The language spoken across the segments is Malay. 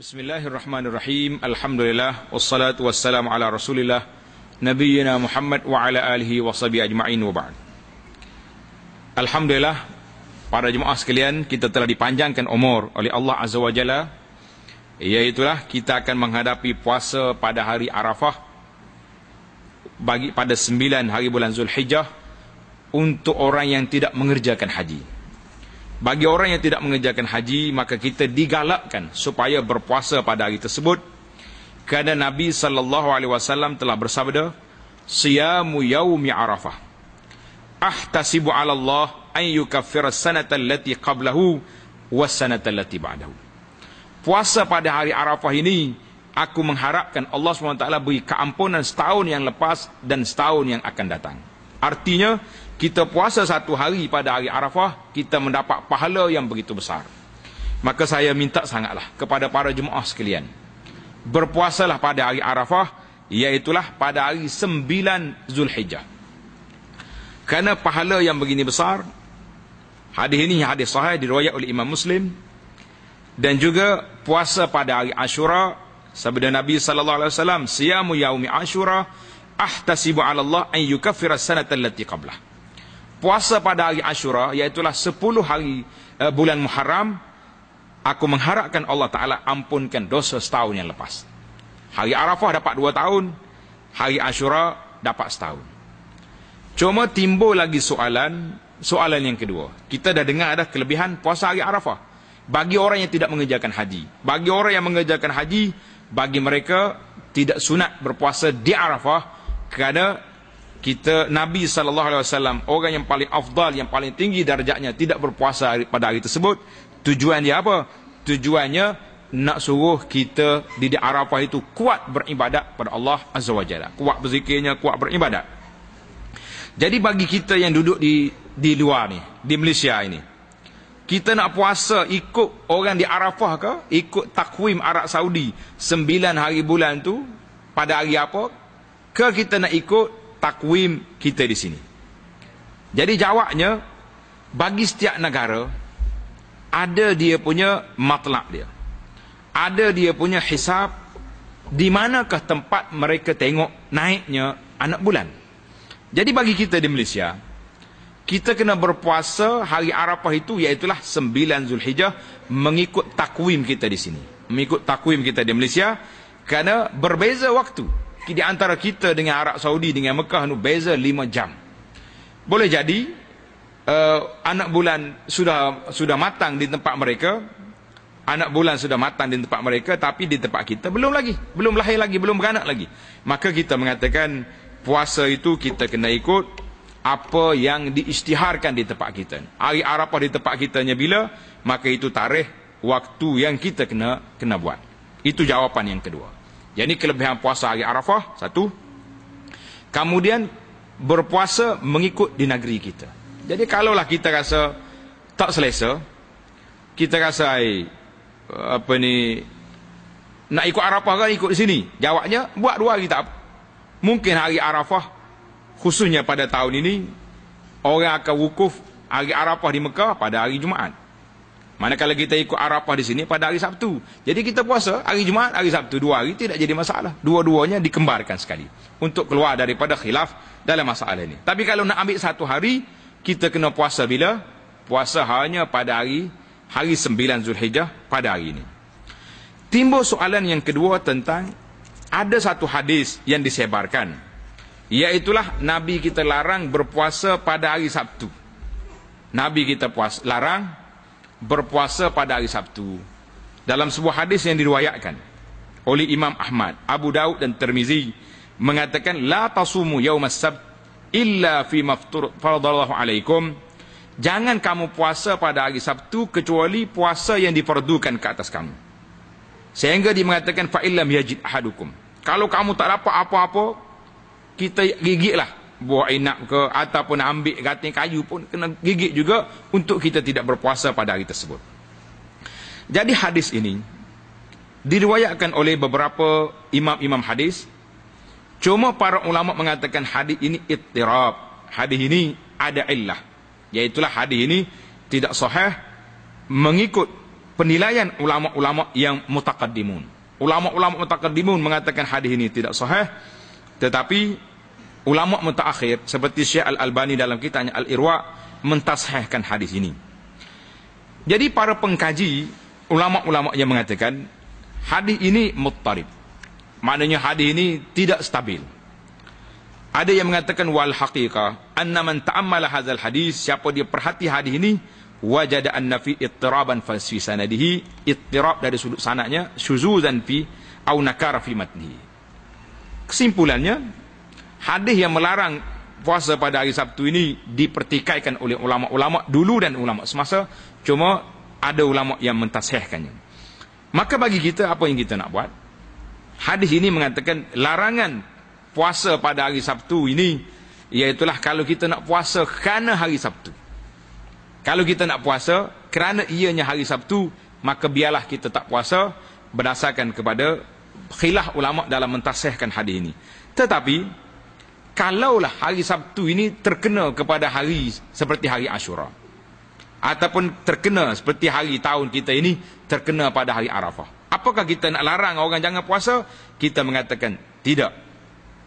Bismillahirrahmanirrahim. Alhamdulillah wassalatu wassalamu ala Rasulillah Nabiyyina Muhammad wa ala alihi washabi ajmain wa ba'd. Alhamdulillah para jemaah sekalian kita telah dipanjangkan umur oleh Allah Azza wa Jalla iaitu kita akan menghadapi puasa pada hari Arafah bagi pada 9 hari bulan Zulhijjah untuk orang yang tidak mengerjakan haji. Bagi orang yang tidak mengerjakan haji, maka kita digalakkan supaya berpuasa pada hari tersebut. Kerana Nabi sallallahu alaihi wasallam telah bersabda, "Siyamu yaumi Arafah. Ahtasibu 'ala Allah an yukaffira sanata allati qablahu wa sanata allati ba'dahu." Puasa pada hari Arafah ini aku mengharapkan Allah SWT beri keampunan setahun yang lepas dan setahun yang akan datang. Artinya, kita puasa satu hari pada hari Arafah, kita mendapat pahala yang begitu besar. Maka saya minta sangatlah kepada para jemaah sekalian. Berpuasalah pada hari Arafah, iaitulah pada hari 9 Zulhijjah. Kerana pahala yang begini besar, hadis ini hadis sahih diriwayat oleh Imam Muslim, dan juga puasa pada hari Ashura, sabda Nabi Sallallahu Alaihi Wasallam, siamu yaumi Ashura, ahtasibu ala Allah an yukaffira sanatan lati qablah puasa pada hari Ashura, iaitulah sepuluh hari uh, bulan Muharram, aku mengharapkan Allah Ta'ala ampunkan dosa setahun yang lepas. Hari Arafah dapat dua tahun, hari Ashura dapat setahun. Cuma timbul lagi soalan, soalan yang kedua. Kita dah dengar ada kelebihan puasa hari Arafah. Bagi orang yang tidak mengerjakan haji. Bagi orang yang mengerjakan haji, bagi mereka tidak sunat berpuasa di Arafah kerana kita Nabi sallallahu alaihi wasallam orang yang paling afdal yang paling tinggi darjatnya tidak berpuasa pada hari tersebut tujuan dia apa tujuannya nak suruh kita di di Arafah itu kuat beribadat pada Allah azza wajalla kuat berzikirnya kuat beribadat jadi bagi kita yang duduk di di luar ni di Malaysia ini kita nak puasa ikut orang di Arafah ke ikut takwim Arab Saudi 9 hari bulan tu pada hari apa ke kita nak ikut takwim kita di sini. Jadi jawabnya bagi setiap negara ada dia punya matlab dia. Ada dia punya hisap di manakah tempat mereka tengok naiknya anak bulan. Jadi bagi kita di Malaysia kita kena berpuasa hari Arafah itu iaitu 9 Zulhijjah mengikut takwim kita di sini. Mengikut takwim kita di Malaysia kerana berbeza waktu di antara kita dengan Arab Saudi dengan Mekah tu beza 5 jam. Boleh jadi uh, anak bulan sudah sudah matang di tempat mereka, anak bulan sudah matang di tempat mereka tapi di tempat kita belum lagi, belum lahir lagi, belum beranak lagi. Maka kita mengatakan puasa itu kita kena ikut apa yang diisytiharkan di tempat kita. Hari Arafah di tempat kitanya bila, maka itu tarikh waktu yang kita kena kena buat. Itu jawapan yang kedua. Jadi kelebihan puasa hari Arafah, satu. Kemudian, berpuasa mengikut di negeri kita. Jadi, kalaulah kita rasa tak selesa, kita rasa, eh, apa ni, nak ikut Arafah kan ikut di sini? Jawabnya, buat dua hari tak apa. Mungkin hari Arafah, khususnya pada tahun ini, orang akan wukuf hari Arafah di Mekah pada hari Jumaat. Manakala kita ikut Arafah di sini pada hari Sabtu. Jadi kita puasa hari Jumaat, hari Sabtu. Dua hari tidak jadi masalah. Dua-duanya dikembarkan sekali. Untuk keluar daripada khilaf dalam masalah ini. Tapi kalau nak ambil satu hari, kita kena puasa bila? Puasa hanya pada hari, hari 9 Zulhijjah pada hari ini. Timbul soalan yang kedua tentang ada satu hadis yang disebarkan. Iaitulah Nabi kita larang berpuasa pada hari Sabtu. Nabi kita puas, larang berpuasa pada hari Sabtu dalam sebuah hadis yang diriwayatkan oleh Imam Ahmad, Abu Daud dan Termizi mengatakan la tasumu yaumas sabt illa fi maftur fardallahu alaikum jangan kamu puasa pada hari Sabtu kecuali puasa yang diperdukan ke atas kamu sehingga dia mengatakan fa illam yajid ahadukum kalau kamu tak dapat apa-apa kita gigitlah buah inap ke ataupun ambil gating kayu pun kena gigit juga untuk kita tidak berpuasa pada hari tersebut. Jadi hadis ini diriwayatkan oleh beberapa imam-imam hadis. Cuma para ulama mengatakan hadis ini ittirab. Hadis ini ada illah. Iaitulah hadis ini tidak sahih mengikut penilaian ulama-ulama yang mutaqaddimun. Ulama-ulama mutaqaddimun mengatakan hadis ini tidak sahih tetapi Ulama mutaakhir seperti Syekh Al-Albani dalam kitabnya Al-Irwa mentasheehkan hadis ini. Jadi para pengkaji ulama-ulama yang mengatakan hadis ini muttarib. Maknanya hadis ini tidak stabil. Ada yang mengatakan wal haqiqa anna man ta'ammala hadzal hadis siapa dia perhati hadis ini wajada anna fi ittiraban fi sanadihi ittirab dari sudut sanadnya syuzuzan fi au nakara fi matnihi. Kesimpulannya hadis yang melarang puasa pada hari Sabtu ini dipertikaikan oleh ulama-ulama dulu dan ulama semasa cuma ada ulama yang mentasihkannya maka bagi kita apa yang kita nak buat hadis ini mengatakan larangan puasa pada hari Sabtu ini iaitulah kalau kita nak puasa kerana hari Sabtu kalau kita nak puasa kerana ianya hari Sabtu maka biarlah kita tak puasa berdasarkan kepada khilaf ulama dalam mentasihkan hadis ini tetapi kalaulah hari Sabtu ini terkena kepada hari seperti hari Ashura ataupun terkena seperti hari tahun kita ini terkena pada hari Arafah apakah kita nak larang orang jangan puasa kita mengatakan tidak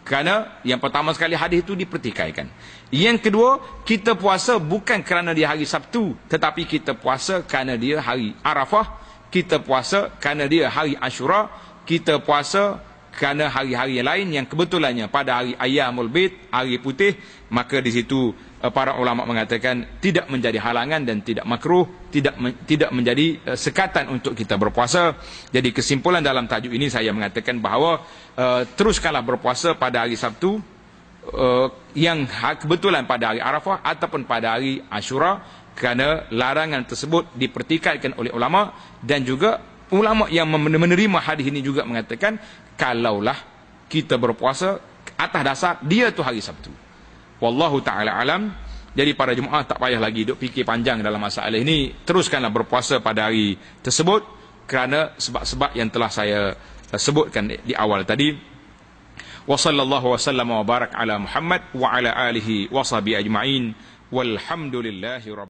kerana yang pertama sekali hadis itu dipertikaikan yang kedua kita puasa bukan kerana dia hari Sabtu tetapi kita puasa kerana dia hari Arafah kita puasa kerana dia hari Ashura kita puasa kerana hari-hari lain yang kebetulannya pada hari Ayyamul Bid, hari putih, maka di situ eh, para ulama mengatakan tidak menjadi halangan dan tidak makruh, tidak me tidak menjadi eh, sekatan untuk kita berpuasa. Jadi kesimpulan dalam tajuk ini saya mengatakan bahawa uh, teruskanlah berpuasa pada hari Sabtu uh, yang ha-, kebetulan pada hari Arafah ataupun pada hari Ashura kerana larangan tersebut dipertikaikan oleh ulama dan juga ulama yang menerima hadis ini juga mengatakan kalaulah kita berpuasa atas dasar dia tu hari Sabtu. Wallahu taala alam. Jadi para jemaah tak payah lagi duk fikir panjang dalam masalah ini, teruskanlah berpuasa pada hari tersebut kerana sebab-sebab yang telah saya eh, sebutkan di awal tadi. Wa sallallahu wa sallam wa barak ala Muhammad wa ala alihi wa sahbi ajma'in. Walhamdulillahirabbil